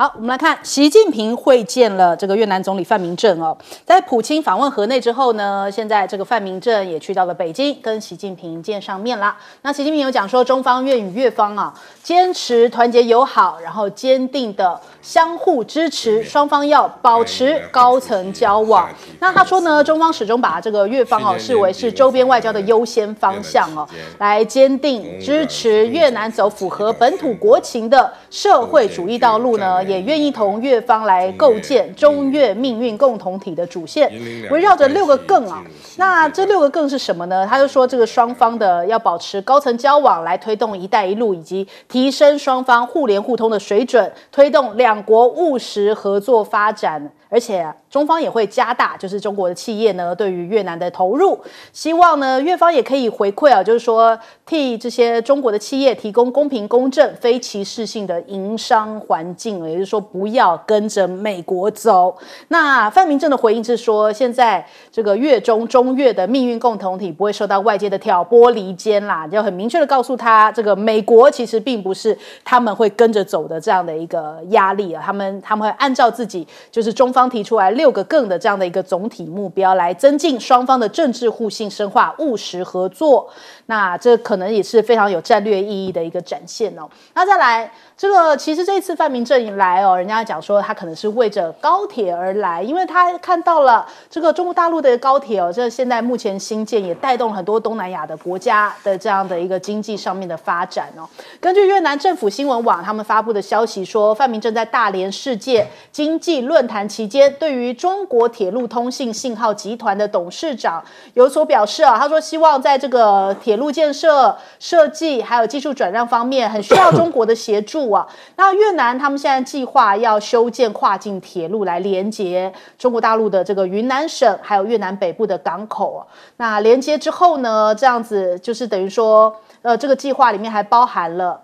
好，我们来看习近平会见了这个越南总理范明正哦，在普京访问河内之后呢，现在这个范明正也去到了北京跟习近平见上面啦。那习近平有讲说，中方愿与越方啊，坚持团结友好，然后坚定的相互支持，双方要保持高层交往。那他说呢，中方始终把这个越方哦视为是周边外交的优先方向哦，来坚定支持越南走符合本土国情的社会主义道路呢。也愿意同越方来构建中越命运共同体的主线，围绕着六个更啊，那这六个更是什么呢？他就说这个双方的要保持高层交往，来推动“一带一路”，以及提升双方互联互通的水准，推动两国务实合作发展。而且中方也会加大，就是中国的企业呢，对于越南的投入，希望呢，越方也可以回馈啊，就是说替这些中国的企业提供公平、公正、非歧视性的营商环境，也就是说不要跟着美国走。那范明正的回应是说，现在这个越中中越的命运共同体不会受到外界的挑拨离间啦，就很明确的告诉他，这个美国其实并不是他们会跟着走的这样的一个压力啊，他们他们会按照自己就是中方。方提出来六个更的这样的一个总体目标，来增进双方的政治互信深化务实合作。那这可能也是非常有战略意义的一个展现哦。那再来，这个其实这次范明正来哦，人家讲说他可能是为着高铁而来，因为他看到了这个中国大陆的高铁哦，这现在目前新建也带动了很多东南亚的国家的这样的一个经济上面的发展哦。根据越南政府新闻网他们发布的消息说，范明正在大连世界经济论坛期。间对于中国铁路通信信号集团的董事长有所表示啊，他说希望在这个铁路建设、设计还有技术转让方面很需要中国的协助啊。那越南他们现在计划要修建跨境铁路来连接中国大陆的这个云南省，还有越南北部的港口啊。那连接之后呢，这样子就是等于说，呃，这个计划里面还包含了。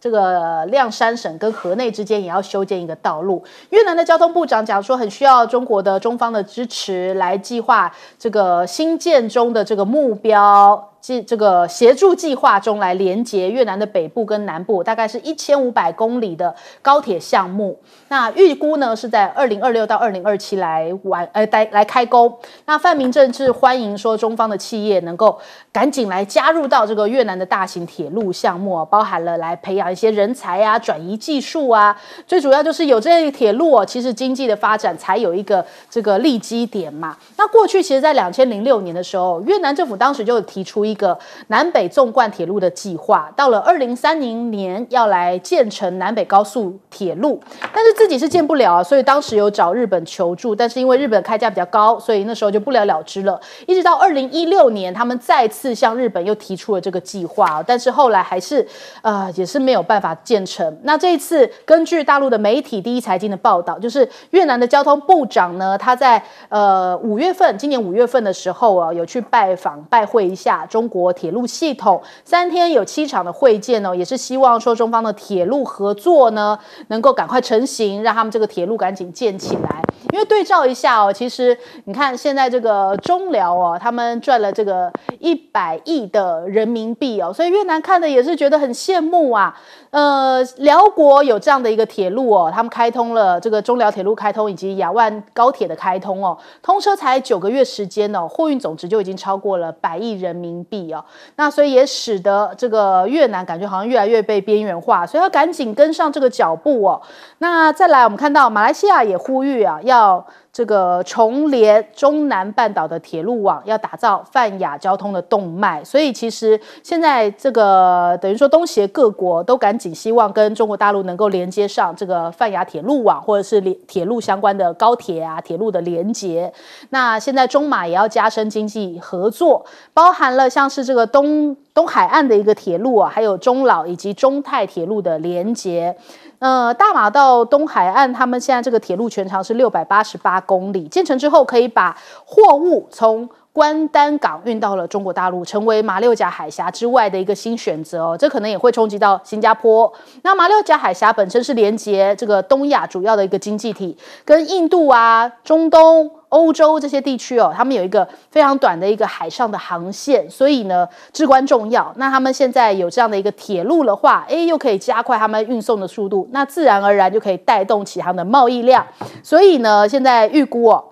这个亮山省跟河内之间也要修建一个道路。越南的交通部长讲说，很需要中国的中方的支持来计划这个新建中的这个目标。计这个协助计划中来连接越南的北部跟南部，大概是一千五百公里的高铁项目。那预估呢是在二零二六到二零二七来完呃待来开工。那范明政是欢迎说中方的企业能够赶紧来加入到这个越南的大型铁路项目，包含了来培养一些人才啊、转移技术啊。最主要就是有这铁路，其实经济的发展才有一个这个立基点嘛。那过去其实，在两千零六年的时候，越南政府当时就提出。一个南北纵贯铁路的计划，到了二零三零年要来建成南北高速铁路，但是自己是建不了啊，所以当时有找日本求助，但是因为日本开价比较高，所以那时候就不了了之了。一直到二零一六年，他们再次向日本又提出了这个计划，但是后来还是呃也是没有办法建成。那这一次，根据大陆的媒体《第一财经》的报道，就是越南的交通部长呢，他在呃五月份，今年五月份的时候啊，有去拜访拜会一下中。中国铁路系统三天有七场的会见哦，也是希望说中方的铁路合作呢能够赶快成型，让他们这个铁路赶紧建起来。因为对照一下哦，其实你看现在这个中辽哦，他们赚了这个一百亿的人民币哦，所以越南看的也是觉得很羡慕啊。呃，辽国有这样的一个铁路哦，他们开通了这个中辽铁路开通以及亚万高铁的开通哦，通车才九个月时间哦，货运总值就已经超过了百亿人民。币哦，那所以也使得这个越南感觉好像越来越被边缘化，所以要赶紧跟上这个脚步哦。那再来，我们看到马来西亚也呼吁啊，要。这个重连中南半岛的铁路网，要打造泛亚交通的动脉。所以其实现在这个等于说，东协各国都赶紧希望跟中国大陆能够连接上这个泛亚铁路网，或者是连铁路相关的高铁啊、铁路的连接。那现在中马也要加深经济合作，包含了像是这个东东海岸的一个铁路啊，还有中老以及中泰铁路的连接。呃，大马到东海岸，他们现在这个铁路全长是六百八十八公里，建成之后可以把货物从。关丹港运到了中国大陆，成为马六甲海峡之外的一个新选择哦。这可能也会冲击到新加坡。那马六甲海峡本身是连接这个东亚主要的一个经济体，跟印度啊、中东、欧洲这些地区哦，他们有一个非常短的一个海上的航线，所以呢至关重要。那他们现在有这样的一个铁路的话，诶，又可以加快他们运送的速度，那自然而然就可以带动起他们的贸易量。所以呢，现在预估哦。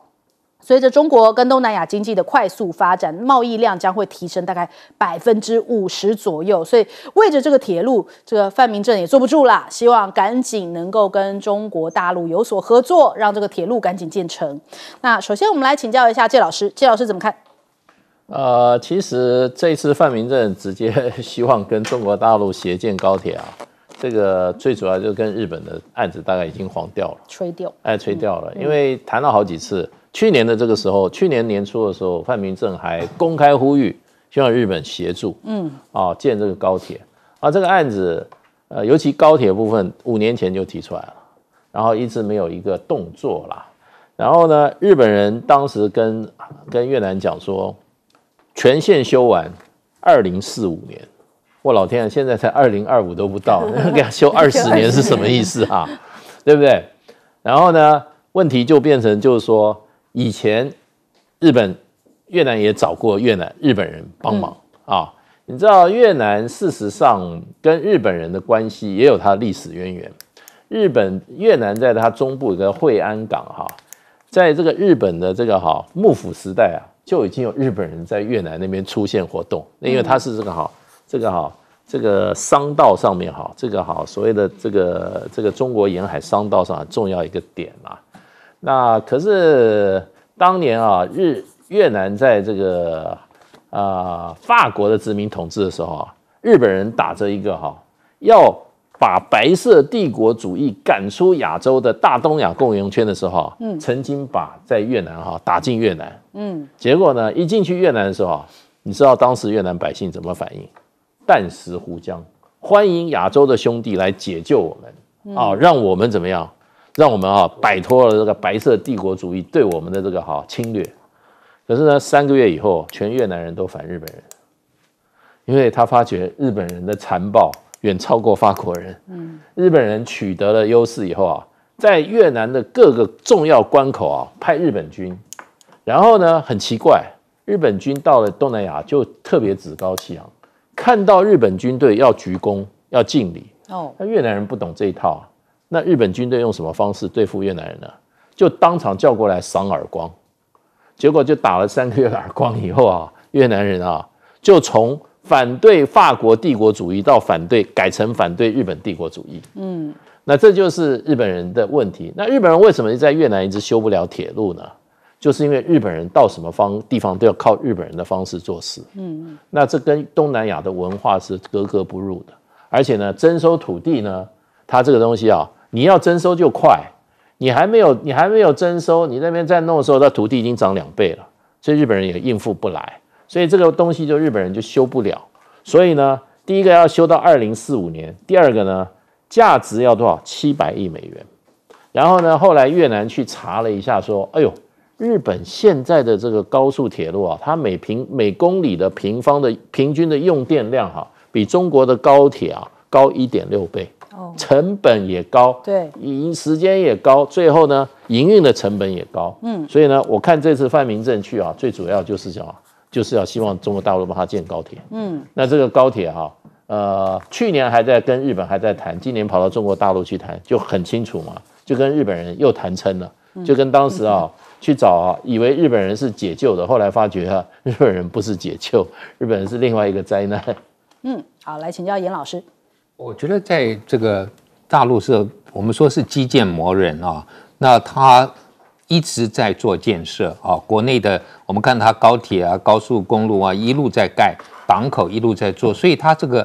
随着中国跟东南亚经济的快速发展，贸易量将会提升大概百分之五十左右。所以为着这个铁路，这个范明正也坐不住了，希望赶紧能够跟中国大陆有所合作，让这个铁路赶紧建成。那首先我们来请教一下谢老师，谢老师怎么看？呃，其实这次范明正直接希望跟中国大陆协建高铁啊，这个最主要就跟日本的案子大概已经黄掉了，吹掉，哎，吹掉了，因为谈了好几次。去年的这个时候，去年年初的时候，范明正还公开呼吁希望日本协助，嗯，啊建这个高铁，啊这个案子，呃尤其高铁部分，五年前就提出来了，然后一直没有一个动作啦。然后呢，日本人当时跟跟越南讲说，全线修完二零四五年，我老天啊，现在才二零二五都不到，给他修二十年是什么意思啊？对不对？然后呢，问题就变成就是说。以前，日本越南也找过越南日本人帮忙啊。你知道越南事实上跟日本人的关系也有它的历史渊源。日本越南在它中部有个惠安港哈，在这个日本的这个哈幕府时代啊，就已经有日本人在越南那边出现活动。那因为它是这个哈，这个哈，这个商道上面哈，这个哈所谓的这个这个中国沿海商道上重要一个点啊。那可是当年啊，日越南在这个啊法国的殖民统治的时候啊，日本人打着一个哈要把白色帝国主义赶出亚洲的大东亚共荣圈的时候啊，嗯，曾经把在越南哈打进越南，嗯，结果呢，一进去越南的时候啊，你知道当时越南百姓怎么反应？弹石壶江，欢迎亚洲的兄弟来解救我们啊，让我们怎么样？让我们啊摆脱了这个白色帝国主义对我们的这个好侵略，可是呢，三个月以后，全越南人都反日本人，因为他发觉日本人的残暴远超过法国人。日本人取得了优势以后啊，在越南的各个重要关口啊，派日本军，然后呢，很奇怪，日本军到了东南亚就特别趾高气昂，看到日本军队要鞠躬要敬礼哦，那越南人不懂这一套。那日本军队用什么方式对付越南人呢？就当场叫过来赏耳光，结果就打了三个月耳光以后啊，越南人啊就从反对法国帝国主义到反对，改成反对日本帝国主义。嗯，那这就是日本人的问题。那日本人为什么在越南一直修不了铁路呢？就是因为日本人到什么方地方都要靠日本人的方式做事。嗯，那这跟东南亚的文化是格格不入的，而且呢，征收土地呢，他这个东西啊。你要征收就快，你还没有，你还没有征收，你那边在弄的时候，那土地已经涨两倍了，所以日本人也应付不来，所以这个东西就日本人就修不了。所以呢，第一个要修到二零四五年，第二个呢，价值要多少？七百亿美元。然后呢，后来越南去查了一下，说，哎呦，日本现在的这个高速铁路啊，它每平每公里的平方的平均的用电量哈，比中国的高铁啊高一点六倍。成本也高，对，营时间也高，最后呢，营运的成本也高，嗯，所以呢，我看这次范明政去啊，最主要就是什么，就是要希望中国大陆帮他建高铁，嗯，那这个高铁哈，呃，去年还在跟日本还在谈，今年跑到中国大陆去谈，就很清楚嘛，就跟日本人又谈成了，就跟当时啊去找啊，以为日本人是解救的，后来发觉啊，日本人不是解救，日本人是另外一个灾难，嗯，好，来请教严老师。我觉得在这个大陆是，我们说是基建磨人啊，那他一直在做建设啊，国内的我们看他高铁啊、高速公路啊一路在盖，港口一路在做，所以他这个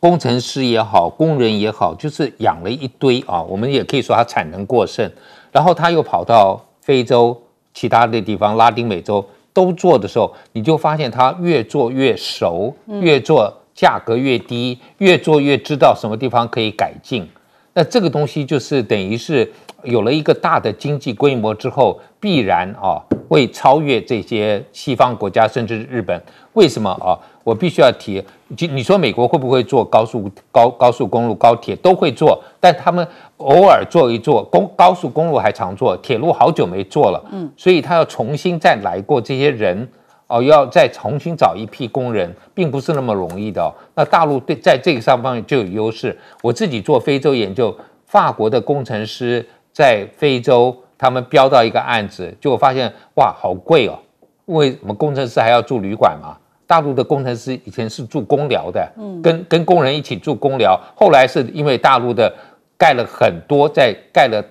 工程师也好、工人也好，就是养了一堆啊。我们也可以说他产能过剩，然后他又跑到非洲其他的地方、拉丁美洲都做的时候，你就发现他越做越熟，越做。价格越低，越做越知道什么地方可以改进。那这个东西就是等于是有了一个大的经济规模之后，必然啊会超越这些西方国家，甚至日本。为什么啊？我必须要提，就你说美国会不会做高速高高速公路高铁都会做，但他们偶尔做一做公高速公路还常做，铁路好久没做了，嗯，所以他要重新再来过这些人。哦，要再重新找一批工人，并不是那么容易的哦。那大陆对在这个上方面就有优势。我自己做非洲研究，法国的工程师在非洲，他们标到一个案子，就发现哇，好贵哦。因为我们工程师还要住旅馆嘛。大陆的工程师以前是住公疗的，嗯，跟跟工人一起住公疗。后来是因为大陆的盖了很多，在盖了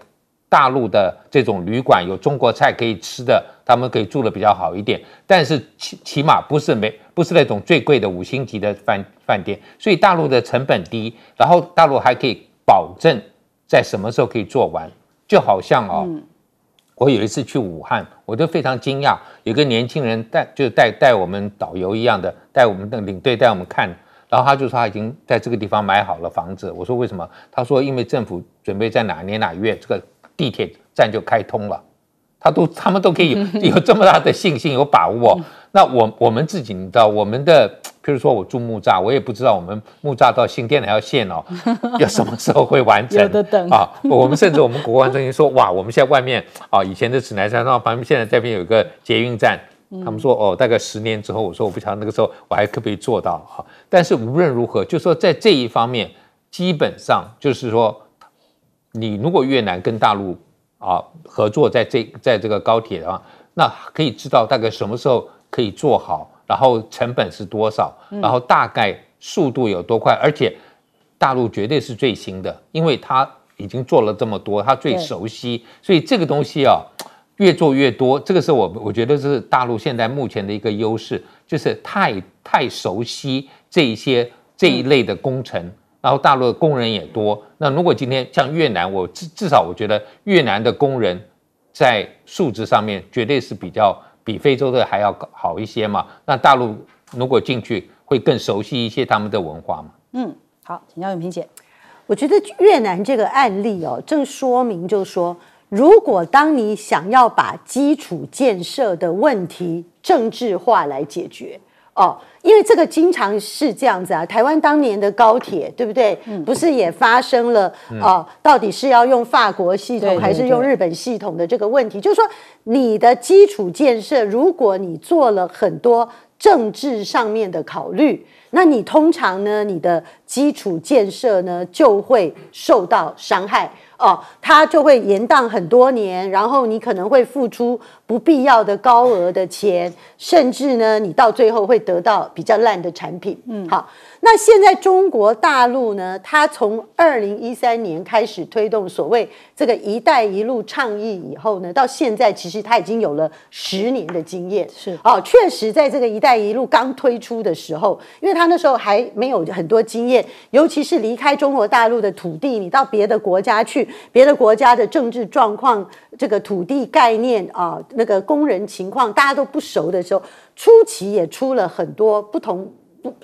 大陆的这种旅馆，有中国菜可以吃的。他们可以住的比较好一点，但是起起码不是没不是那种最贵的五星级的饭饭店，所以大陆的成本低，然后大陆还可以保证在什么时候可以做完，就好像哦，我有一次去武汉，我就非常惊讶，有个年轻人带就带带我们导游一样的，带我们的领队带我们看，然后他就说他已经在这个地方买好了房子，我说为什么？他说因为政府准备在哪年哪月这个地铁站就开通了。他都他们都可以 有这么大的信心、有把握。那我我们自己的我们的，譬如说我住木栅，我也不知道我们木栅到新店那条线哦，要什么时候会完成？有的等啊。我们甚至我们国关中心说 哇，我们现在外面啊，以前的指南山后旁边，现在这边有个捷运站。他们说哦，大概十年之后，我说我不晓得那个时候我还可不可以做到哈。但是无论如何，就说在这一方面，基本上就是说，你如果越南跟大陆。啊，合作在这，在这个高铁上，那可以知道大概什么时候可以做好，然后成本是多少，然后大概速度有多快，而且大陆绝对是最新的，因为它已经做了这么多，它最熟悉，所以这个东西啊，越做越多，这个是我我觉得是大陆现在目前的一个优势，就是太太熟悉这一些这一类的工程，然后大陆的工人也多。那如果今天像越南，我至至少我觉得越南的工人在素质上面绝对是比较比非洲的还要好一些嘛。那大陆如果进去，会更熟悉一些他们的文化嘛？嗯，好，请教永平姐。我觉得越南这个案例哦，正说明就是说，如果当你想要把基础建设的问题政治化来解决。哦，因为这个经常是这样子啊，台湾当年的高铁，对不对？不是也发生了？呃，到底是要用法国系统还是用日本系统的这个问题？就是说，你的基础建设，如果你做了很多政治上面的考虑，那你通常呢，你的基础建设呢就会受到伤害。哦，它就会延宕很多年，然后你可能会付出不必要的高额的钱，甚至呢，你到最后会得到比较烂的产品。嗯，好。那现在中国大陆呢？它从二零一三年开始推动所谓这个“一带一路”倡议以后呢，到现在其实它已经有了十年的经验。是啊，确实在这个“一带一路”刚推出的时候，因为它那时候还没有很多经验，尤其是离开中国大陆的土地，你到别的国家去，别的国家的政治状况、这个土地概念啊，那个工人情况，大家都不熟的时候，初期也出了很多不同。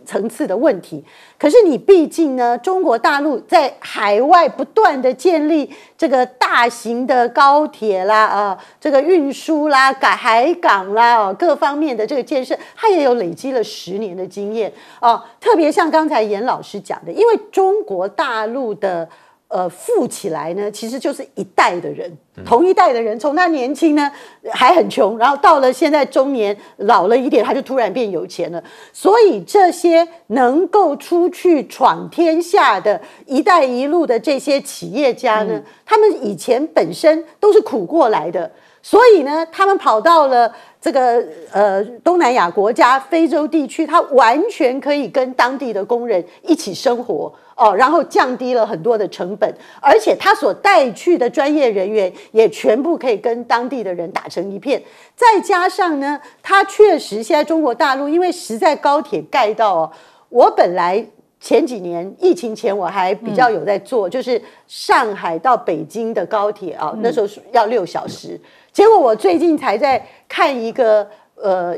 层次的问题，可是你毕竟呢，中国大陆在海外不断的建立这个大型的高铁啦、啊，这个运输啦、改海港啦、哦，各方面的这个建设，它也有累积了十年的经验哦。特别像刚才严老师讲的，因为中国大陆的。呃，富起来呢，其实就是一代的人，同一代的人，从他年轻呢还很穷，然后到了现在中年老了一点，他就突然变有钱了。所以这些能够出去闯天下的“一带一路”的这些企业家呢，他们以前本身都是苦过来的，所以呢，他们跑到了这个呃东南亚国家、非洲地区，他完全可以跟当地的工人一起生活。哦，然后降低了很多的成本，而且他所带去的专业人员也全部可以跟当地的人打成一片。再加上呢，他确实现在中国大陆因为实在高铁盖到哦，我本来前几年疫情前我还比较有在做，就是上海到北京的高铁啊，那时候要六小时，结果我最近才在看一个呃。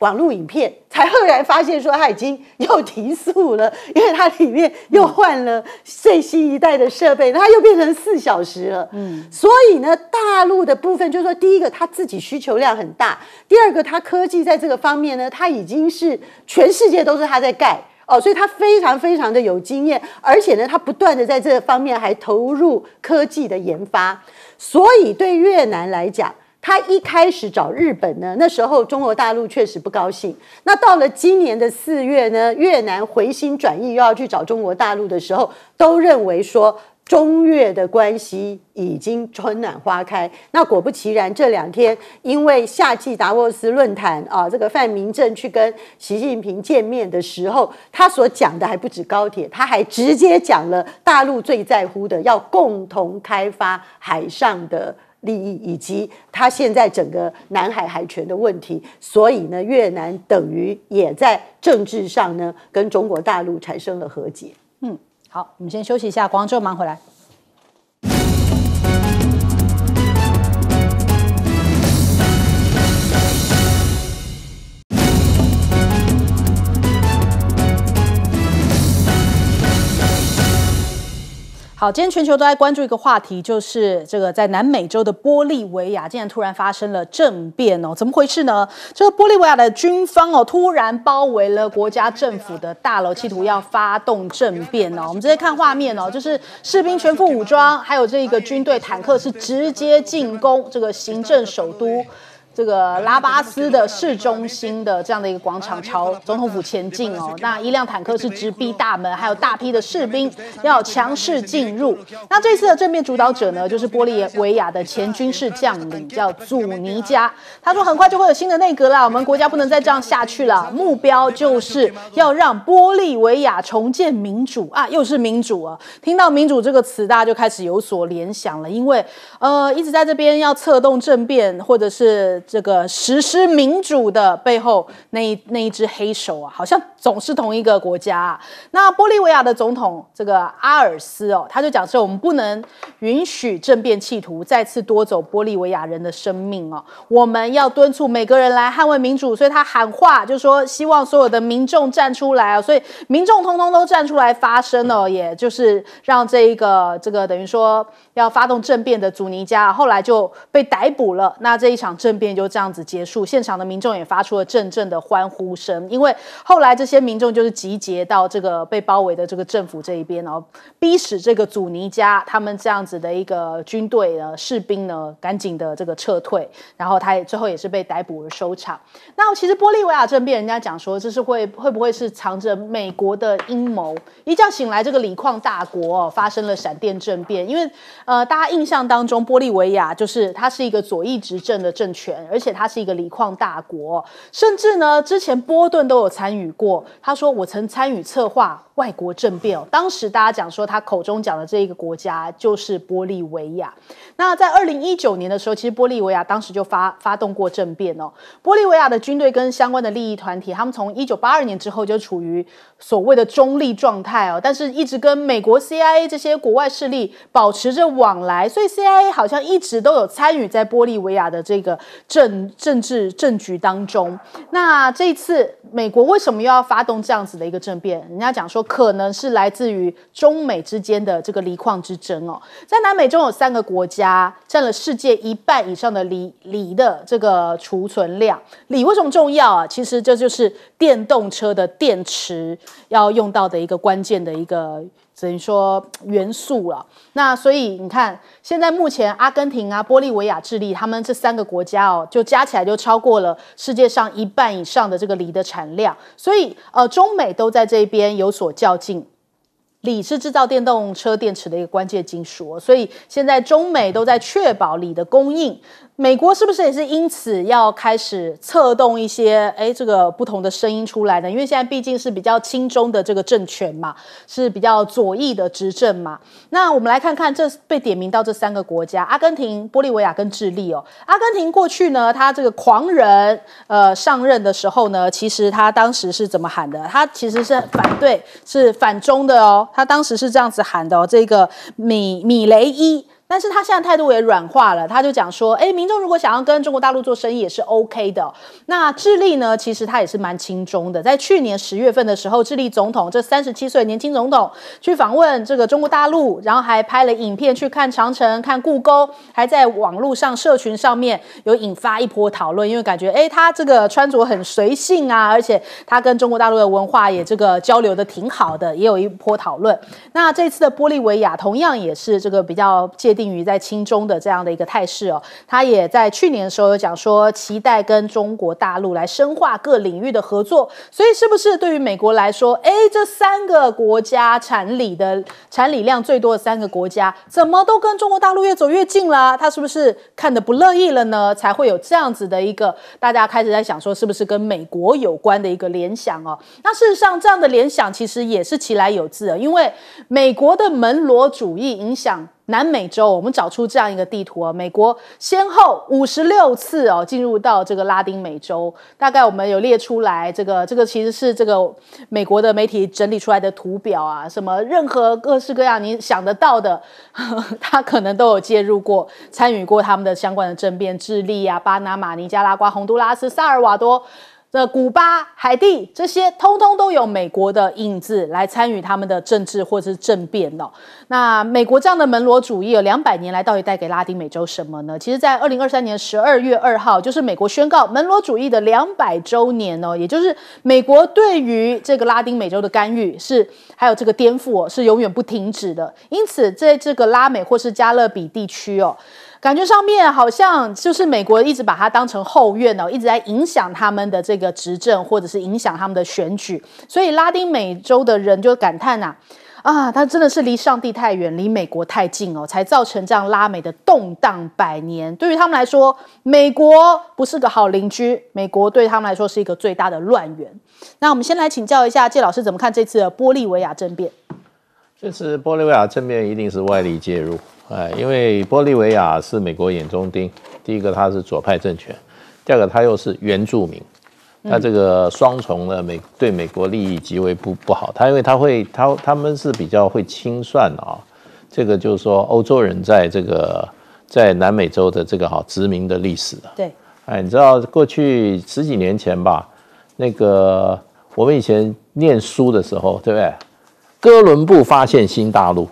网路影片才后来发现说它已经又提速了，因为它里面又换了最新一代的设备，它又变成四小时了。嗯，所以呢，大陆的部分就是说，第一个它自己需求量很大，第二个它科技在这个方面呢，它已经是全世界都是它在盖哦，所以它非常非常的有经验，而且呢，它不断的在这方面还投入科技的研发，所以对越南来讲。他一开始找日本呢，那时候中国大陆确实不高兴。那到了今年的四月呢，越南回心转意又要去找中国大陆的时候，都认为说中越的关系已经春暖花开。那果不其然，这两天因为夏季达沃斯论坛啊，这个范明政去跟习近平见面的时候，他所讲的还不止高铁，他还直接讲了大陆最在乎的，要共同开发海上的。利益以及他现在整个南海海权的问题，所以呢，越南等于也在政治上呢跟中国大陆产生了和解。嗯，好，我们先休息一下，广州忙回来。好，今天全球都在关注一个话题，就是这个在南美洲的玻利维亚竟然突然发生了政变哦，怎么回事呢？这个玻利维亚的军方哦，突然包围了国家政府的大楼，企图要发动政变哦。我们直接看画面哦，就是士兵全副武装，还有这个军队坦克是直接进攻这个行政首都。这个拉巴斯的市中心的这样的一个广场，朝总统府前进哦。那一辆坦克是直逼大门，还有大批的士兵要强势进入。那这次的正面主导者呢，就是玻利维亚的前军事将领叫祖尼加。他说：“很快就会有新的内阁啦，我们国家不能再这样下去了。目标就是要让玻利维亚重建民主啊，又是民主啊！听到民主这个词，大家就开始有所联想了，因为呃，一直在这边要策动政变，或者是。”这个实施民主的背后，那一那一只黑手啊，好像总是同一个国家。啊。那玻利维亚的总统这个阿尔斯哦，他就讲说，我们不能允许政变企图再次夺走玻利维亚人的生命哦。我们要敦促每个人来捍卫民主，所以他喊话就说，希望所有的民众站出来啊。所以民众通通都站出来发声哦，也就是让这一个这个等于说要发动政变的祖尼加后来就被逮捕了。那这一场政变。就这样子结束，现场的民众也发出了阵阵的欢呼声，因为后来这些民众就是集结到这个被包围的这个政府这一边，然后逼使这个祖尼加他们这样子的一个军队呢，士兵呢，赶紧的这个撤退，然后他也最后也是被逮捕而收场。那其实玻利维亚政变，人家讲说这是会会不会是藏着美国的阴谋？一觉醒来，这个锂矿大国发生了闪电政变，因为呃，大家印象当中，玻利维亚就是它是一个左翼执政的政权。而且它是一个锂矿大国，甚至呢，之前波顿都有参与过。他说：“我曾参与策划。”外国政变哦，当时大家讲说他口中讲的这一个国家就是玻利维亚。那在二零一九年的时候，其实玻利维亚当时就发发动过政变哦。玻利维亚的军队跟相关的利益团体，他们从一九八二年之后就处于所谓的中立状态哦，但是一直跟美国 CIA 这些国外势力保持着往来，所以 CIA 好像一直都有参与在玻利维亚的这个政政治政局当中。那这一次美国为什么又要发动这样子的一个政变？人家讲说。可能是来自于中美之间的这个锂矿之争哦，在南美中有三个国家占了世界一半以上的锂锂的这个储存量，锂为什么重要啊？其实这就是电动车的电池要用到的一个关键的一个。等于说元素了，那所以你看，现在目前阿根廷啊、玻利维亚、智利，他们这三个国家哦，就加起来就超过了世界上一半以上的这个锂的产量。所以呃，中美都在这边有所较劲，锂是制造电动车电池的一个关键金属，所以现在中美都在确保锂的供应。美国是不是也是因此要开始策动一些哎，这个不同的声音出来呢？因为现在毕竟是比较轻中的这个政权嘛，是比较左翼的执政嘛。那我们来看看这被点名到这三个国家：阿根廷、玻利维亚跟智利。哦，阿根廷过去呢，他这个狂人呃上任的时候呢，其实他当时是怎么喊的？他其实是反对，是反中的哦。他当时是这样子喊的：这个米米雷伊。但是他现在态度也软化了，他就讲说，哎，民众如果想要跟中国大陆做生意也是 O K 的。那智利呢，其实他也是蛮轻中。的，在去年十月份的时候，智利总统这三十七岁年轻总统去访问这个中国大陆，然后还拍了影片去看长城、看故宫，还在网络上社群上面有引发一波讨论，因为感觉哎，他这个穿着很随性啊，而且他跟中国大陆的文化也这个交流的挺好的，也有一波讨论。那这次的玻利维亚同样也是这个比较借。定于在清中的这样的一个态势哦，他也在去年的时候有讲说，期待跟中国大陆来深化各领域的合作。所以，是不是对于美国来说，哎，这三个国家产锂的产锂量最多的三个国家，怎么都跟中国大陆越走越近了？他是不是看的不乐意了呢？才会有这样子的一个大家开始在想说，是不是跟美国有关的一个联想哦？那事实上，这样的联想其实也是其来有自啊，因为美国的门罗主义影响。南美洲，我们找出这样一个地图啊，美国先后五十六次哦进入到这个拉丁美洲，大概我们有列出来，这个这个其实是这个美国的媒体整理出来的图表啊，什么任何各式各样你想得到的，他可能都有介入过、参与过他们的相关的政变，智利啊、巴拿马、尼加拉瓜、洪都拉斯、萨尔瓦多。这古巴、海地这些，通通都有美国的影子来参与他们的政治或者是政变哦。那美国这样的门罗主义，有两百年来到底带给拉丁美洲什么呢？其实，在二零二三年十二月二号，就是美国宣告门罗主义的两百周年哦，也就是美国对于这个拉丁美洲的干预是，还有这个颠覆哦，是永远不停止的。因此，在这个拉美或是加勒比地区哦。感觉上面好像就是美国一直把它当成后院哦，一直在影响他们的这个执政，或者是影响他们的选举，所以拉丁美洲的人就感叹呐：啊，他真的是离上帝太远，离美国太近哦，才造成这样拉美的动荡百年。对于他们来说，美国不是个好邻居，美国对他们来说是一个最大的乱源。那我们先来请教一下谢老师怎么看这次的玻利维亚政变？这次玻利维亚政变一定是外力介入。哎，因为玻利维亚是美国眼中钉。第一个，它是左派政权；第二个，它又是原住民。那这个双重的美对美国利益极为不不好。它因为它会，它他们是比较会清算啊。这个就是说，欧洲人在这个在南美洲的这个哈殖民的历史啊。对，哎，你知道过去十几年前吧，那个我们以前念书的时候，对不对？哥伦布发现新大陆，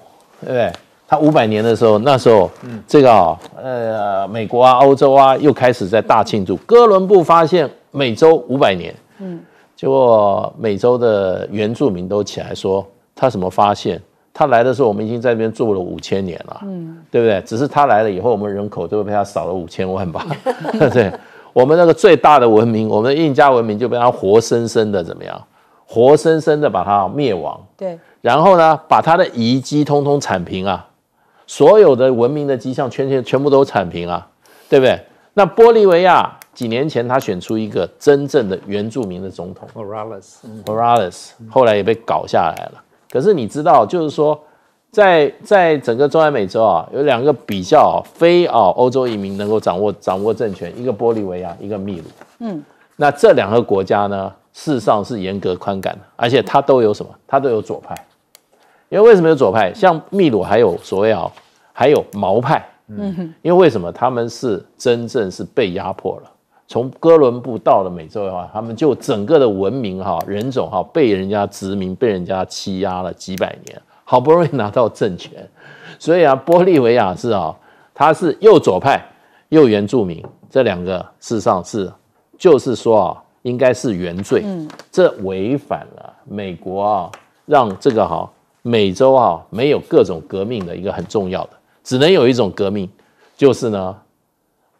对不对？他五百年的时候，那时候，这个啊，呃，美国啊，欧洲啊，又开始在大庆祝哥伦布发现美洲五百年。嗯，结果美洲的原住民都起来说，他什么发现？他来的时候，我们已经在那边住了五千年了。嗯，对不对？只是他来了以后，我们人口就被他少了五千万吧？对，我们那个最大的文明，我们的印加文明就被他活生生的怎么样？活生生的把它灭亡。对，然后呢，把他的遗迹通通铲平啊。所有的文明的迹象，全全全部都铲平啊，对不对？那玻利维亚几年前他选出一个真正的原住民的总统，Morales，Morales，后来也被搞下来了。可是你知道，就是说，在在整个中美洲啊，有两个比较非啊欧洲移民能够掌握掌握政权，一个玻利维亚，一个秘鲁。嗯，那这两个国家呢，事实上是严格宽感的，而且它都有什么？它都有左派。因为为什么有左派？像秘鲁还有所谓啊，还有毛派。嗯，因为为什么他们是真正是被压迫了？从哥伦布到了美洲的话，他们就整个的文明哈、人种哈被人家殖民、被人家欺压了几百年，好不容易拿到政权。所以啊，玻利维亚是啊，它是右左派、右原住民这两个事实上是就是说啊，应该是原罪。嗯，这违反了美国啊，让这个哈。美洲啊，没有各种革命的一个很重要的，只能有一种革命，就是呢，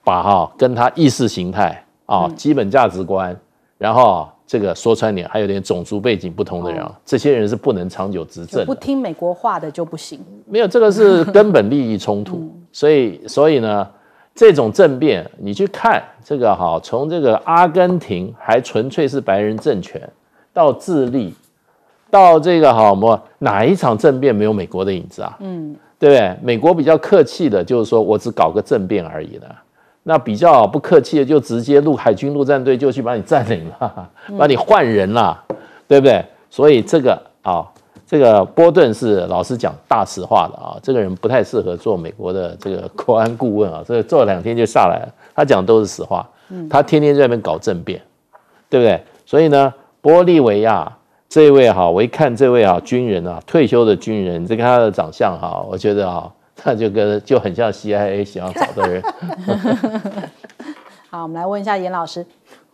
把哈跟他意识形态啊、基本价值观，然后这个说穿点，还有点种族背景不同的人，这些人是不能长久执政。不听美国话的就不行。没有这个是根本利益冲突，所以所以呢，这种政变你去看这个哈，从这个阿根廷还纯粹是白人政权，到智利。到这个哈，我哪一场政变没有美国的影子啊？嗯，对不对？美国比较客气的，就是说我只搞个政变而已的，那比较不客气的，就直接陆海军陆战队就去把你占领了，把你换人了，对不对？所以这个啊，这个波顿是老实讲大实话的啊，这个人不太适合做美国的这个国安顾问啊，所以做了两天就下来了。他讲都是实话，他天天在那边搞政变，对不对？所以呢，玻利维亚。这位哈，我一看这位啊，军人啊，退休的军人，这个他的长相哈，我觉得哈，他 就跟就很像 CIA 想要找的人。好，我们来问一下严老师。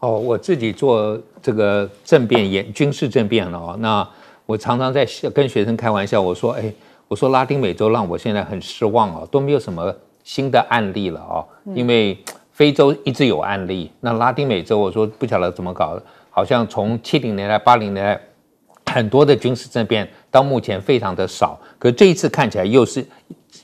哦，我自己做这个政变演军事政变了啊。那我常常在跟学生开玩笑，我说，哎，我说拉丁美洲让我现在很失望啊，都没有什么新的案例了啊，因为非洲一直有案例，那拉丁美洲我说不晓得怎么搞，好像从七零年代八零年代。很多的军事政变到目前非常的少，可这一次看起来又是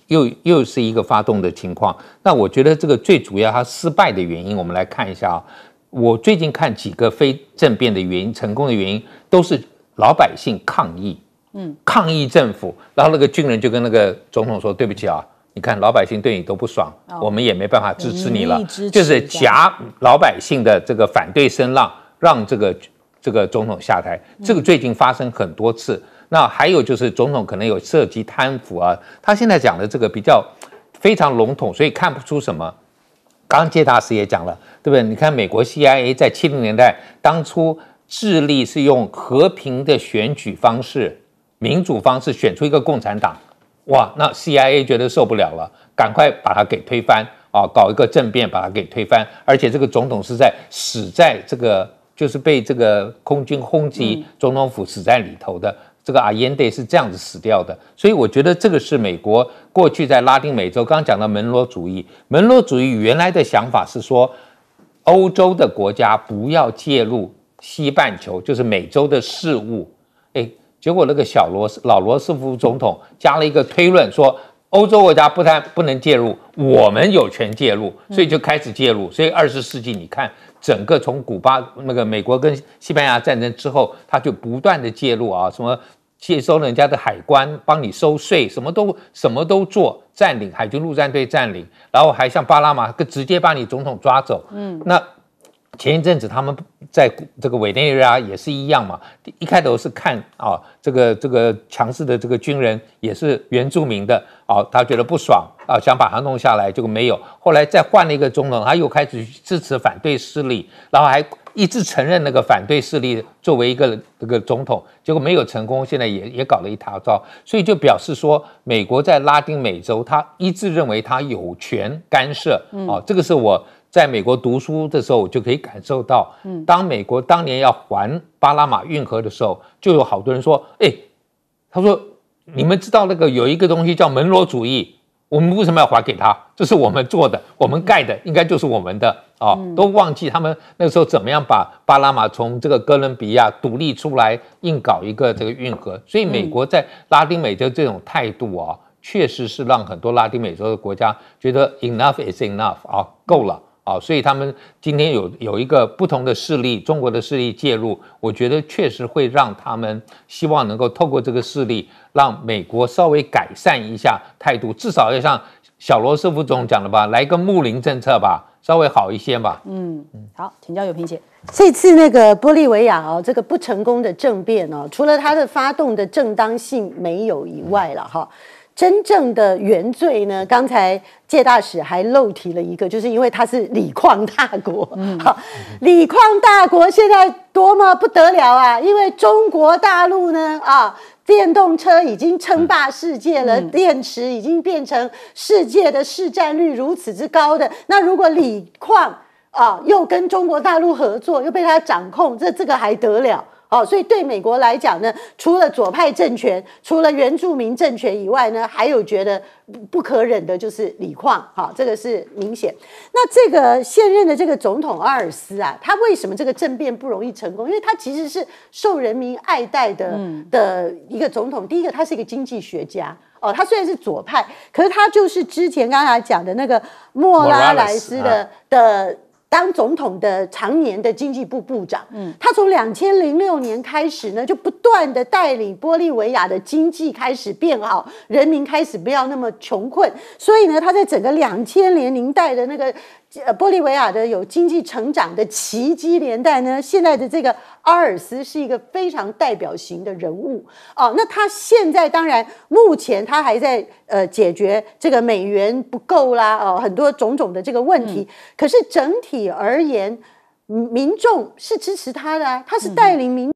又又是一个发动的情况。那我觉得这个最主要它失败的原因，我们来看一下啊。我最近看几个非政变的原因成功的原因，都是老百姓抗议，嗯，抗议政府，然后那个军人就跟那个总统说：“对不起啊，你看老百姓对你都不爽，我们也没办法支持你了。”就是夹老百姓的这个反对声浪，让这个。这个总统下台，这个最近发生很多次。那还有就是总统可能有涉及贪腐啊。他现在讲的这个比较非常笼统，所以看不出什么。刚杰大师也讲了，对不对？你看美国 CIA 在七零年代当初智利是用和平的选举方式、民主方式选出一个共产党，哇，那 CIA 觉得受不了了，赶快把它给推翻啊，搞一个政变把它给推翻。而且这个总统是在死在这个。就是被这个空军轰击，总统府死在里头的这个阿延德是这样子死掉的，所以我觉得这个是美国过去在拉丁美洲刚讲的门罗主义。门罗主义原来的想法是说，欧洲的国家不要介入西半球，就是美洲的事务。哎，结果那个小罗斯老罗斯福总统加了一个推论，说欧洲国家不但不能介入，我们有权介入，所以就开始介入。所以二十世纪你看。整个从古巴那个美国跟西班牙战争之后，他就不断的介入啊，什么接收人家的海关，帮你收税，什么都什么都做，占领海军陆战队占领，然后还向巴拿马直接把你总统抓走，嗯，那。前一阵子，他们在这个委内瑞拉也是一样嘛，一开头是看啊，这个这个强势的这个军人也是原住民的，哦，他觉得不爽啊，想把他弄下来，结果没有。后来再换了一个总统，他又开始支持反对势力，然后还一致承认那个反对势力作为一个这个总统，结果没有成功，现在也也搞了一塌糟。所以就表示说，美国在拉丁美洲，他一致认为他有权干涉。哦，这个是我。在美国读书的时候，我就可以感受到，嗯，当美国当年要还巴拿马运河的时候，就有好多人说：“哎，他说你们知道那个有一个东西叫门罗主义，我们为什么要还给他？这是我们做的，我们盖的，应该就是我们的啊。”都忘记他们那时候怎么样把巴拿马从这个哥伦比亚独立出来，硬搞一个这个运河。所以，美国在拉丁美洲这种态度啊，确实是让很多拉丁美洲的国家觉得 “enough is enough” 啊，够了。好，所以他们今天有有一个不同的势力，中国的势力介入，我觉得确实会让他们希望能够透过这个势力，让美国稍微改善一下态度，至少要像小罗斯福总讲的吧，来个睦邻政策吧，稍微好一些吧。嗯好，请教有平姐，这次那个玻利维亚哦，这个不成功的政变哦，除了它的发动的正当性没有以外了哈。真正的原罪呢？刚才介大使还漏提了一个，就是因为它是锂矿大国。嗯，哈，锂矿大国现在多么不得了啊！因为中国大陆呢，啊，电动车已经称霸世界了，电池已经变成世界的市占率如此之高的。那如果锂矿啊又跟中国大陆合作，又被它掌控，这这个还得了？哦，所以对美国来讲呢，除了左派政权，除了原住民政权以外呢，还有觉得不可忍的就是锂矿，哈，这个是明显。那这个现任的这个总统阿尔斯啊，他为什么这个政变不容易成功？因为他其实是受人民爱戴的的一个总统。第一个，他是一个经济学家，哦，他虽然是左派，可是他就是之前刚才讲的那个莫拉莱斯的的。当总统的常年的经济部部长，嗯，他从两千零六年开始呢，就不断的带领玻利维亚的经济开始变好，人民开始不要那么穷困，所以呢，他在整个两千年年代的那个。呃，玻利维亚的有经济成长的奇迹年代呢，现在的这个阿尔斯是一个非常代表型的人物哦。那他现在当然，目前他还在呃解决这个美元不够啦，哦，很多种种的这个问题。可是整体而言，民众是支持他的，他是带领民。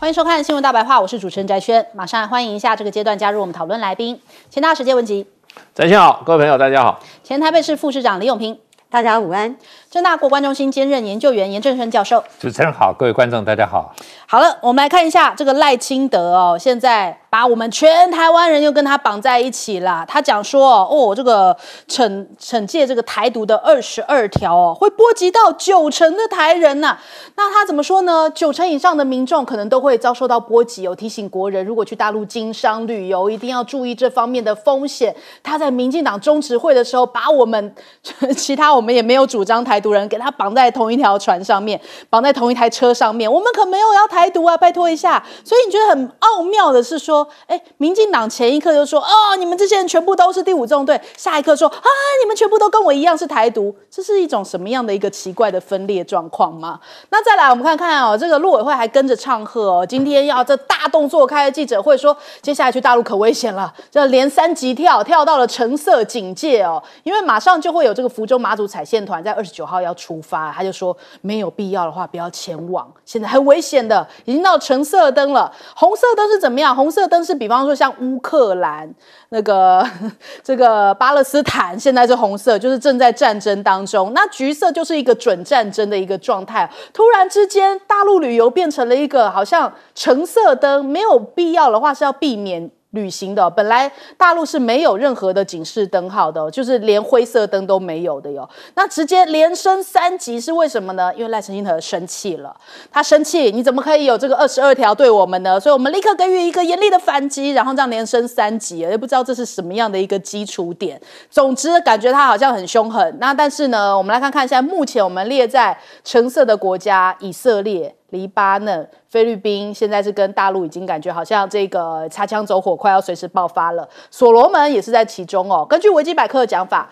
欢迎收看《新闻大白话》，我是主持人翟轩。马上欢迎一下这个阶段加入我们讨论来宾，前台时间文题。翟轩好，各位朋友大家好。前台卫视副市长李永平，大家午安。中大国关中心兼任研究员严正生教授，主持人好，各位观众大家好。好了，我们来看一下这个赖清德哦，现在把我们全台湾人又跟他绑在一起啦。他讲说哦，这个惩惩戒这个台独的二十二条哦，会波及到九成的台人呐。那他怎么说呢？九成以上的民众可能都会遭受到波及哦。提醒国人，如果去大陆经商旅游，一定要注意这方面的风险。他在民进党中执会的时候，把我们 其他我们也没有主张台独。人给他绑在同一条船上面，绑在同一台车上面，我们可没有要台独啊，拜托一下。所以你觉得很奥妙的是说，哎，民进党前一刻就说，哦，你们这些人全部都是第五纵队，下一刻说，啊，你们全部都跟我一样是台独，这是一种什么样的一个奇怪的分裂状况吗？那再来我们看看哦，这个陆委会还跟着唱和，今天要这大动作开的记者会，说接下来去大陆可危险了，这连三级跳跳到了橙色警戒哦，因为马上就会有这个福州马祖彩线团在二十九。号要出发，他就说没有必要的话，不要前往。现在很危险的，已经到橙色灯了。红色灯是怎么样？红色灯是比方说像乌克兰那个 这个巴勒斯坦，现在是红色，就是正在战争当中。那橘色就是一个准战争的一个状态。突然之间，大陆旅游变成了一个好像橙色灯，没有必要的话是要避免。旅行的本来大陆是没有任何的警示灯号的，就是连灰色灯都没有的哟。那直接连升三级是为什么呢？因为赖清德生气了，他生气，你怎么可以有这个二十二条对我们呢？所以我们立刻给予一个严厉的反击，然后这样连升三级，也不知道这是什么样的一个基础点。总之，感觉他好像很凶狠。那但是呢，我们来看看现在目前我们列在橙色的国家以色列。黎巴嫩、菲律宾现在是跟大陆已经感觉好像这个擦枪走火，快要随时爆发了。所罗门也是在其中哦。根据维基百科的讲法。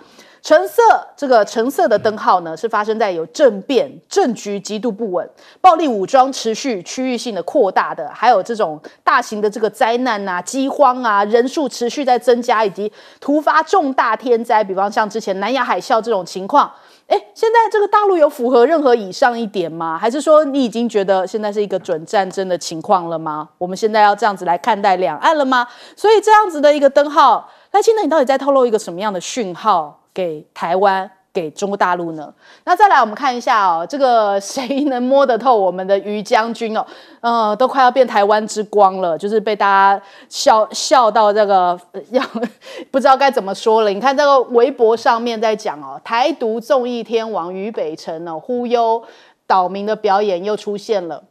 橙色，这个橙色的灯号呢，是发生在有政变、政局极度不稳、暴力武装持续、区域性的扩大的，还有这种大型的这个灾难呐、饥荒啊、人数持续在增加，以及突发重大天灾，比方像之前南亚海啸这种情况。哎，现在这个大陆有符合任何以上一点吗？还是说你已经觉得现在是一个准战争的情况了吗？我们现在要这样子来看待两岸了吗？所以这样子的一个灯号，那现在你到底在透露一个什么样的讯号？给台湾，给中国大陆呢？那再来，我们看一下哦，这个谁能摸得透我们的于将军哦？呃，都快要变台湾之光了，就是被大家笑笑到这个要不知道该怎么说了。你看这个微博上面在讲哦，台独众议天王于北辰哦，忽悠岛民的表演又出现了。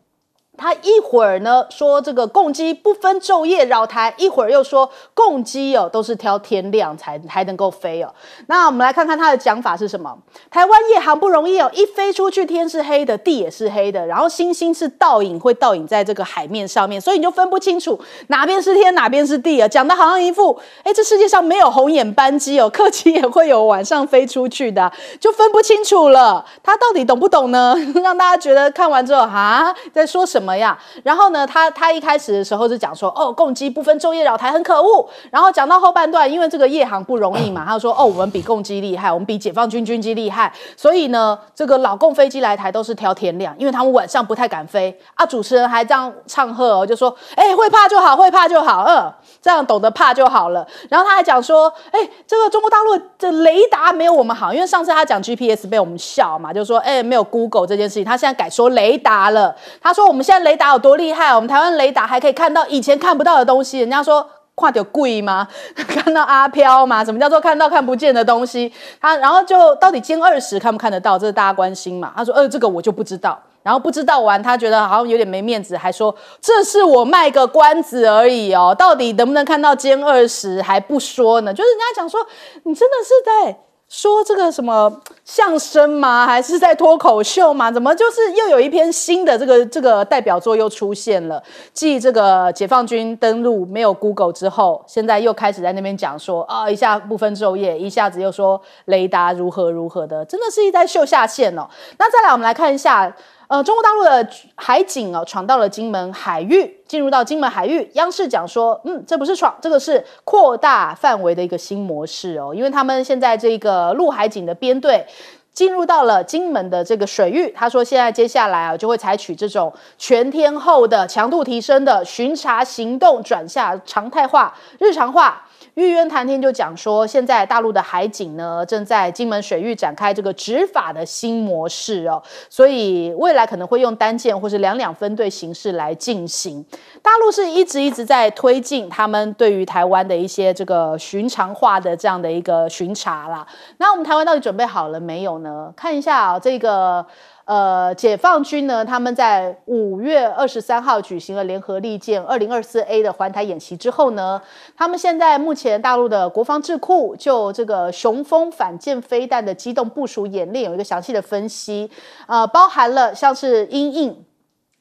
他一会儿呢说这个共机不分昼夜绕台，一会儿又说共机哦都是挑天亮才才能够飞哦。那我们来看看他的讲法是什么？台湾夜航不容易哦，一飞出去天是黑的，地也是黑的，然后星星是倒影，会倒影在这个海面上面，所以你就分不清楚哪边是天哪边是地啊。讲的好像一副，哎，这世界上没有红眼班机哦，客机也会有晚上飞出去的，就分不清楚了。他到底懂不懂呢？让大家觉得看完之后啊，在说什么？怎么样？然后呢，他他一开始的时候就讲说，哦，共机不分昼夜扰台很可恶。然后讲到后半段，因为这个夜航不容易嘛，他说，哦，我们比共机厉害，我们比解放军军机厉害。所以呢，这个老共飞机来台都是挑天亮，因为他们晚上不太敢飞啊。主持人还这样唱和，就说，哎，会怕就好，会怕就好，嗯，这样懂得怕就好了。然后他还讲说，哎，这个中国大陆这雷达没有我们好，因为上次他讲 GPS 被我们笑嘛，就说，哎，没有 Google 这件事情，他现在改说雷达了。他说，我们现在。雷达有多厉害？我们台湾雷达还可以看到以前看不到的东西。人家说跨掉贵吗？看到阿飘吗？什么叫做看到看不见的东西？他然后就到底歼二十看不看得到？这是大家关心嘛？他说：呃，这个我就不知道。然后不知道完，他觉得好像有点没面子，还说这是我卖个关子而已哦。到底能不能看到歼二十还不说呢？就是人家讲说，你真的是在。说这个什么相声吗？还是在脱口秀吗？怎么就是又有一篇新的这个这个代表作又出现了？继这个解放军登陆没有 Google 之后，现在又开始在那边讲说啊，一下不分昼夜，一下子又说雷达如何如何的，真的是一在秀下线哦。那再来，我们来看一下，呃，中国大陆的海警哦，闯到了金门海域。进入到金门海域，央视讲说，嗯，这不是闯，这个是扩大范围的一个新模式哦，因为他们现在这个陆海警的编队进入到了金门的这个水域，他说现在接下来啊就会采取这种全天候的强度提升的巡查行动，转向常态化、日常化。玉渊潭听就讲说，现在大陆的海警呢，正在金门水域展开这个执法的新模式哦，所以未来可能会用单舰或是两两分队形式来进行。大陆是一直一直在推进他们对于台湾的一些这个寻常化的这样的一个巡查啦。那我们台湾到底准备好了没有呢？看一下啊，这个。呃，解放军呢，他们在五月二十三号举行了联合利剑二零二四 A 的环台演习之后呢，他们现在目前大陆的国防智库就这个雄风反舰飞弹的机动部署演练有一个详细的分析，呃，包含了像是英印。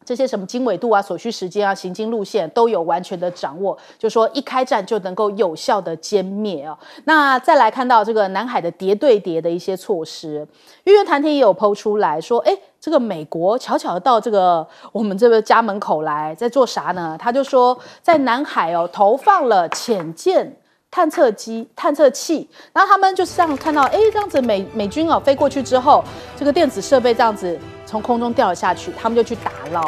这些什么经纬度啊、所需时间啊、行经路线都有完全的掌握，就说一开战就能够有效的歼灭啊。那再来看到这个南海的叠对叠的一些措施，玉渊潭天也有抛出来说，哎，这个美国巧巧到这个我们这个家门口来，在做啥呢？他就说在南海哦投放了潜舰。探测机、探测器，然后他们就是这样看到，哎，这样子美美军哦飞过去之后，这个电子设备这样子从空中掉了下去，他们就去打捞，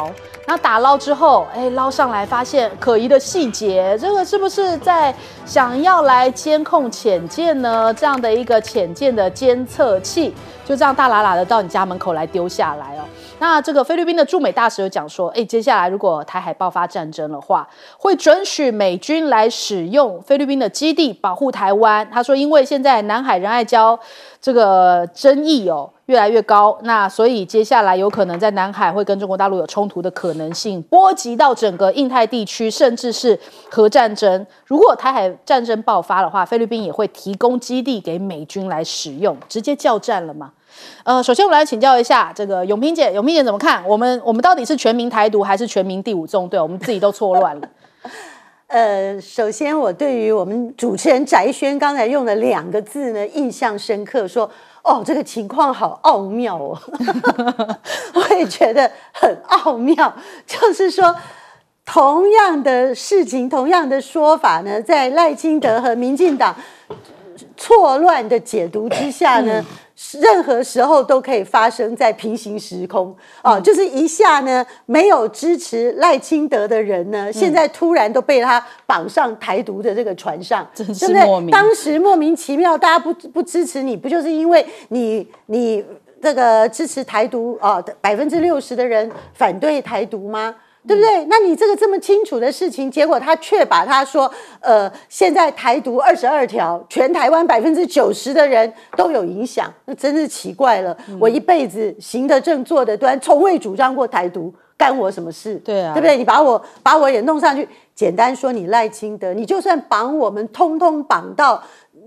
然后打捞之后，哎，捞上来发现可疑的细节，这个是不是在想要来监控潜舰呢？这样的一个潜舰的监测器，就这样大喇喇的到你家门口来丢下来哦。那这个菲律宾的驻美大使有讲说，哎，接下来如果台海爆发战争的话，会准许美军来使用菲律宾的基地保护台湾。他说，因为现在南海仁爱礁这个争议哦越来越高，那所以接下来有可能在南海会跟中国大陆有冲突的可能性，波及到整个印太地区，甚至是核战争。如果台海战争爆发的话，菲律宾也会提供基地给美军来使用，直接叫战了吗？呃，首先我们来请教一下这个永平姐，永平姐怎么看？我们我们到底是全民台独还是全民第五纵队？我们自己都错乱了。呃，首先我对于我们主持人翟轩刚才用的两个字呢，印象深刻。说哦，这个情况好奥妙哦，我也觉得很奥妙。就是说，同样的事情，同样的说法呢，在赖清德和民进党错乱的解读之下呢。任何时候都可以发生在平行时空啊！就是一下呢，没有支持赖清德的人呢，现在突然都被他绑上台独的这个船上，是不是？当时莫名其妙，大家不不支持你不就是因为你你这个支持台独啊？百分之六十的人反对台独吗？对不对？那你这个这么清楚的事情，结果他却把他说，呃，现在台独二十二条，全台湾百分之九十的人都有影响，那真是奇怪了。我一辈子行得正坐得端，从未主张过台独，干我什么事？对啊，对不对？你把我把我也弄上去，简单说，你赖清德，你就算绑我们，通通绑到。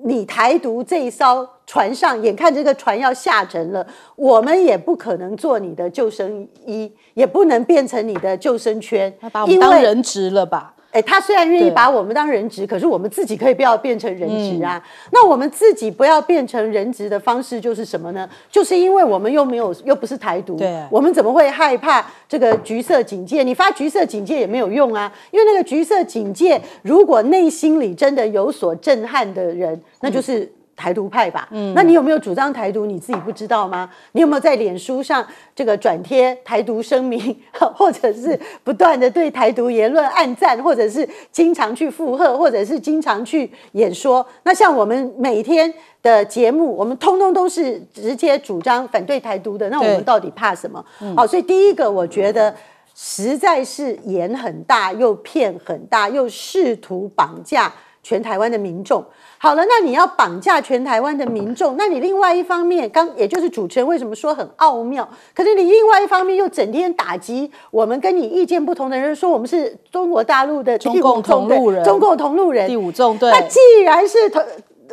你台独这一艘船上，眼看这个船要下沉了，我们也不可能做你的救生衣，也不能变成你的救生圈，把我们当人质了吧？哎，他虽然愿意把我们当人质，可是我们自己可以不要变成人质啊。那我们自己不要变成人质的方式就是什么呢？就是因为我们又没有，又不是台独，我们怎么会害怕这个橘色警戒？你发橘色警戒也没有用啊，因为那个橘色警戒，如果内心里真的有所震撼的人，那就是。台独派吧，嗯，那你有没有主张台独？你自己不知道吗？你有没有在脸书上这个转贴台独声明，或者是不断的对台独言论暗赞，或者是经常去附和，或者是经常去演说？那像我们每天的节目，我们通通都是直接主张反对台独的。那我们到底怕什么？哦，所以第一个，我觉得实在是言很大，又骗很大，又试图绑架全台湾的民众。好了，那你要绑架全台湾的民众，那你另外一方面，刚也就是主持人为什么说很奥妙？可是你另外一方面又整天打击我们跟你意见不同的人，说我们是中国大陆的中共同路人、中共同路人第五纵队。那既然是同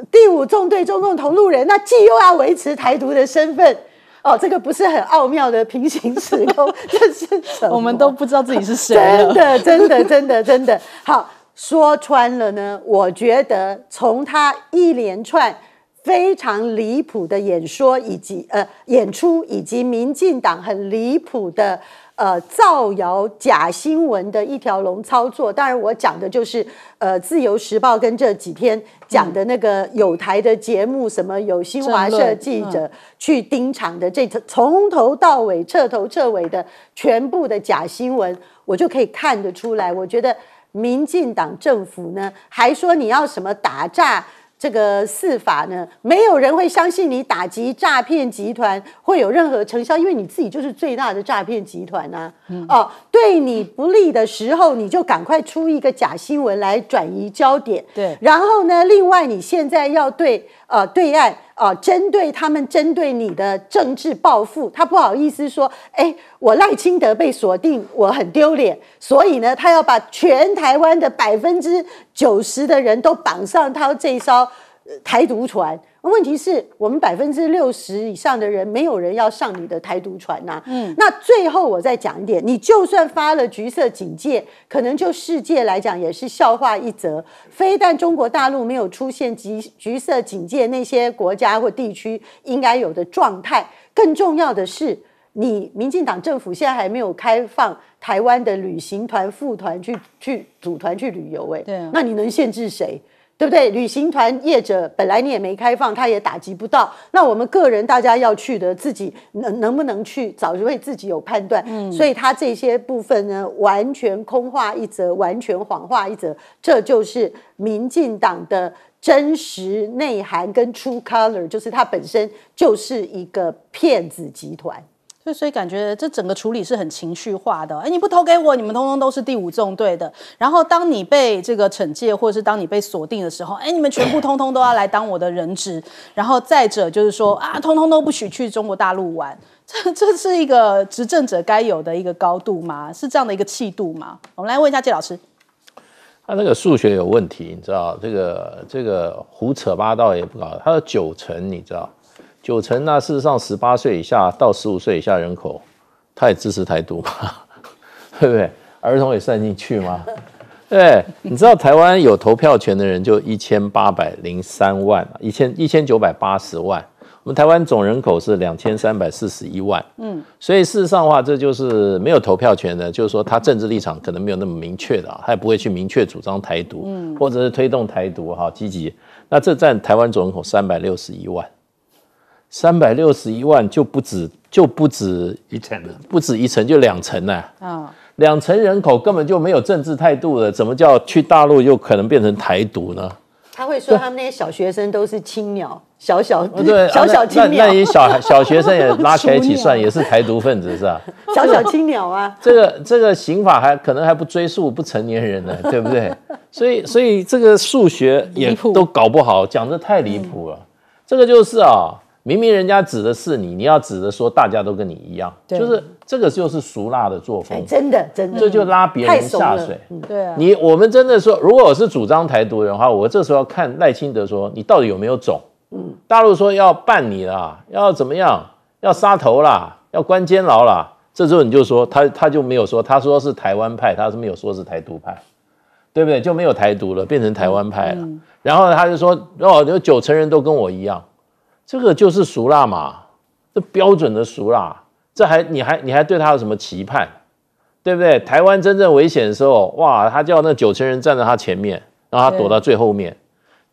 第五纵队中共同路人，那既又要维持台独的身份，哦，这个不是很奥妙的平行时空，这是我们都不知道自己是谁真的，真的，真的，真的好。说穿了呢，我觉得从他一连串非常离谱的演说，以及呃演出，以及民进党很离谱的呃造谣假新闻的一条龙操作，当然我讲的就是呃自由时报跟这几天讲的那个有台的节目，什么有新华社记者去盯场的这从头到尾彻头彻尾的全部的假新闻，我就可以看得出来，我觉得。民进党政府呢，还说你要什么打诈这个四法呢？没有人会相信你打击诈骗集团会有任何成效，因为你自己就是最大的诈骗集团呐！哦，对你不利的时候，你就赶快出一个假新闻来转移焦点。对，然后呢？另外，你现在要对呃对岸。啊，针对他们，针对你的政治报复，他不好意思说，哎，我赖清德被锁定，我很丢脸，所以呢，他要把全台湾的百分之九十的人都绑上他这艘台独船。问题是，我们百分之六十以上的人没有人要上你的台独船呐。嗯，那最后我再讲一点，你就算发了橘色警戒，可能就世界来讲也是笑话一则。非但中国大陆没有出现橘橘色警戒那些国家或地区应该有的状态，更重要的是，你民进党政府现在还没有开放台湾的旅行团副团去去组团去旅游，哎，对，那你能限制谁？对不对？旅行团业者本来你也没开放，他也打击不到。那我们个人大家要去的，自己能能不能去，早就为自己有判断。嗯，所以他这些部分呢，完全空话一则，完全谎话一则，这就是民进党的真实内涵跟 true color，就是它本身就是一个骗子集团。所以感觉这整个处理是很情绪化的。哎，你不投给我，你们通通都是第五纵队的。然后当你被这个惩戒，或者是当你被锁定的时候，哎，你们全部通通都要来当我的人质。然后再者就是说啊，通通都不许去中国大陆玩。这这是一个执政者该有的一个高度吗？是这样的一个气度吗？我们来问一下谢老师。他那个数学有问题，你知道？这个这个胡扯八道也不搞。他的九成，你知道？九成那事实上，十八岁以下到十五岁以下人口，他也支持台独吗？对不对？儿童也算进去吗？对，你知道台湾有投票权的人就一千八百零三万，一千一千九百八十万。我们台湾总人口是两千三百四十一万。嗯，所以事实上的话，这就是没有投票权的，就是说他政治立场可能没有那么明确的，他也不会去明确主张台独，嗯，或者是推动台独哈积极。那这占台湾总人口三百六十一万。三百六十一万就不止，就不止一层，不止一层，就两层呢。啊，两层人口根本就没有政治态度了，怎么叫去大陆又可能变成台独呢？他会说他们那些小学生都是青鸟，小小小小青鸟。那那些小孩小学生也 拉起来一起算，也是台独分子是吧？小小青鸟啊！这个这个刑法还可能还不追溯不成年人呢，对不对？所以所以这个数学也都搞不好，讲的太离谱了。这个就是啊。明明人家指的是你，你要指的说大家都跟你一样，就是这个就是熟辣的作风，真的真的，这就拉别人下水。对，你我们真的说，如果我是主张台独的话，我这时候要看赖清德说你到底有没有种。嗯，大陆说要办你啦，要怎么样？要杀头啦，要关监牢啦。这时候你就说他他就没有说，他说是台湾派，他没有说是台独派，对不对？就没有台独了，变成台湾派了。然后他就说哦，有九成人都跟我一样。这个就是熟辣嘛，这标准的熟辣，这还你还你还对他有什么期盼，对不对？台湾真正危险的时候，哇，他叫那九成人站在他前面，让他躲到最后面，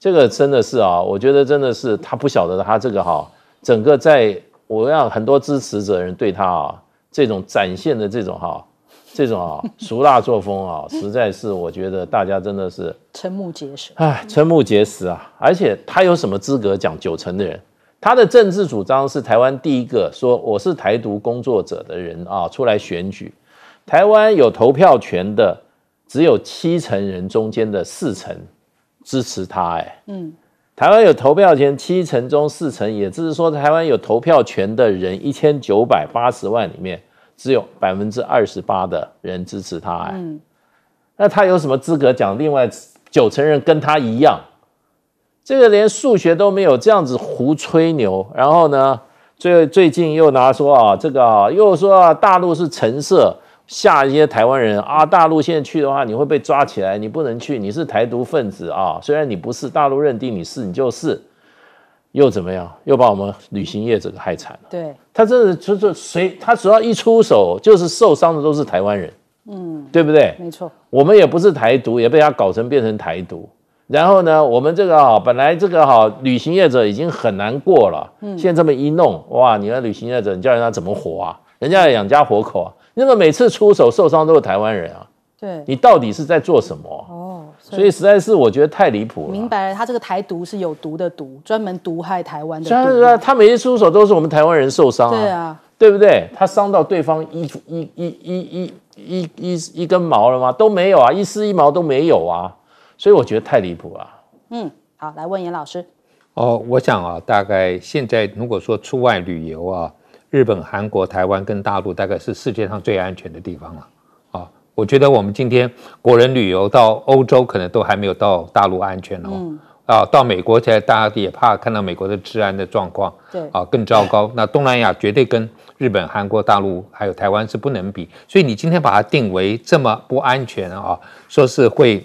这个真的是啊，我觉得真的是他不晓得他这个哈，整个在我让很多支持者人对他啊这种展现的这种哈这种啊熟辣作风啊，实在是我觉得大家真的是瞠目结舌，唉，瞠目结舌啊，而且他有什么资格讲九成的人？他的政治主张是台湾第一个说我是台独工作者的人啊，出来选举。台湾有投票权的只有七成人中间的四成支持他，哎，嗯，台湾有投票权七成中四成，也就是说台湾有投票权的人一千九百八十万里面只有百分之二十八的人支持他，哎，嗯，那他有什么资格讲？另外九成人跟他一样。这个连数学都没有，这样子胡吹牛。然后呢，最最近又拿说啊，这个啊，又说啊，大陆是橙色，吓一些台湾人啊，大陆现在去的话，你会被抓起来，你不能去，你是台独分子啊。虽然你不是，大陆认定你是，你就是。又怎么样？又把我们旅行业整个害惨了。对他真的就是谁，他只要一出手，就是受伤的都是台湾人。嗯，对不对？没错，我们也不是台独，也被他搞成变成台独。然后呢，我们这个哈，本来这个哈，旅行业者已经很难过了，嗯，现在这么一弄，哇，你那旅行业者，你叫人家怎么活啊？人家养家活口啊，那个每次出手受伤都是台湾人啊，对，你到底是在做什么？哦，所以实在是我觉得太离谱了。明白了，他这个台独是有毒的毒，专门毒害台湾的毒。是啊，他每次出手都是我们台湾人受伤，对啊，对不对？他伤到对方一、一、一、一、一、一、一、一根毛了吗？都没有啊，一丝一毛都没有啊。所以我觉得太离谱了。嗯，好，来问严老师。哦，我想啊，大概现在如果说出外旅游啊，日本、韩国、台湾跟大陆大概是世界上最安全的地方了。啊，我觉得我们今天国人旅游到欧洲，可能都还没有到大陆安全哦。嗯。啊，到美国现在大家也怕看到美国的治安的状况。对。啊，更糟糕。那东南亚绝对跟日本、韩国、大陆还有台湾是不能比。所以你今天把它定为这么不安全啊，说是会。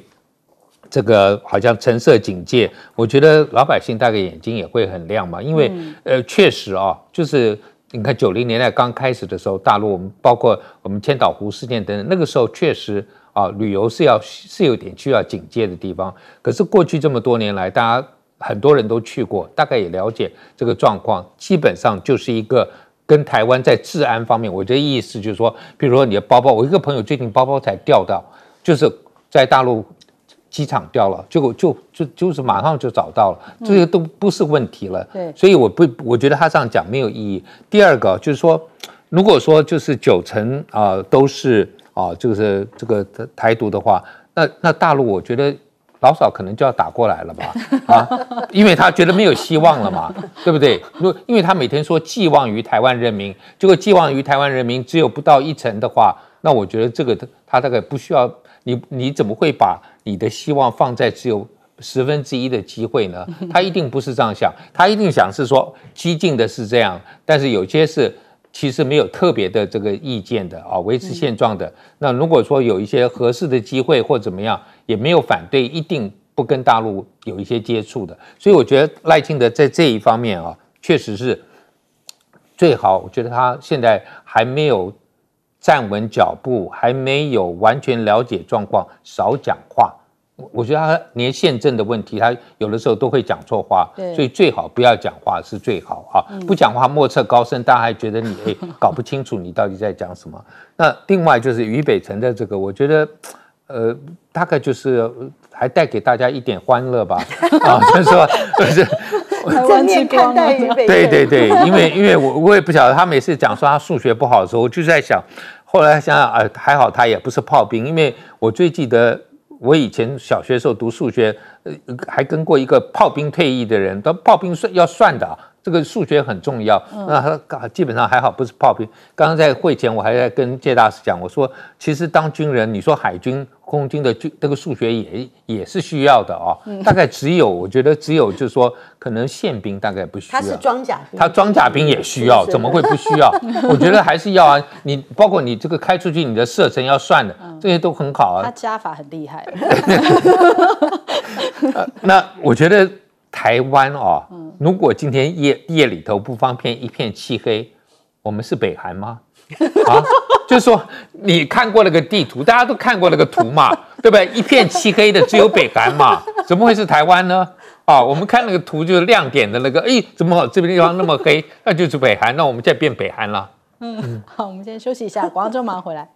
这个好像橙色警戒，我觉得老百姓大概眼睛也会很亮嘛，因为呃，确实啊，就是你看九零年代刚开始的时候，大陆我们包括我们千岛湖事件等等，那个时候确实啊，旅游是要是有点需要警戒的地方。可是过去这么多年来，大家很多人都去过，大概也了解这个状况，基本上就是一个跟台湾在治安方面，我的意思就是说，比如说你的包包，我一个朋友最近包包才掉到，就是在大陆。机场掉了，结果就就就是马上就找到了，这些都不是问题了。对，所以我不，我觉得他这样讲没有意义。第二个就是说，如果说就是九成啊都是啊就是这个台独的话，那那大陆我觉得老早可能就要打过来了吧，啊，因为他觉得没有希望了嘛，对不对？如因为他每天说寄望于台湾人民，结果寄望于台湾人民只有不到一成的话，那我觉得这个他大概不需要你你怎么会把。你的希望放在只有十分之一的机会呢？他 一定不是这样想，他一定想是说激进的是这样，但是有些是其实没有特别的这个意见的啊，维持现状的。那如果说有一些合适的机会或怎么样，也没有反对，一定不跟大陆有一些接触的。所以我觉得赖清德在这一方面啊，确实是最好。我觉得他现在还没有站稳脚步，还没有完全了解状况，少讲话。我觉得他连宪政的问题，他有的时候都会讲错话，所以最好不要讲话是最好啊！不讲话莫测高深，大家还觉得你搞不清楚你到底在讲什么。那另外就是俞北辰的这个，我觉得，呃，大概就是还带给大家一点欢乐吧。啊，就是正 面看待对对对，因为因为我我也不晓得他每次讲说他数学不好的时候，我就在想，后来想想啊，还好他也不是炮兵，因为我最记得。我以前小学时候读数学，呃，还跟过一个炮兵退役的人，都炮兵算要算的啊。这个数学很重要，那他基本上还好，不是炮兵。刚刚在会前，我还在跟谢大师讲，我说其实当军人，你说海军、空军的军，这个数学也也是需要的哦。大概只有，我觉得只有，就是说，可能宪兵大概不需要。他是装甲兵，他装甲兵也需要，怎么会不需要？我觉得还是要啊。你包括你这个开出去，你的射程要算的，这些都很好啊。他加法很厉害。那我觉得。台湾哦，如果今天夜夜里头不方便，一片漆黑，我们是北韩吗？啊，就是说你看过了个地图，大家都看过那个图嘛，对不对？一片漆黑的只有北韩嘛，怎么会是台湾呢？啊，我们看那个图就是亮点的那个，哎，怎么这个地方那么黑？那就是北韩，那我们再变北韩了。嗯，好，我们先休息一下，广州马上回来。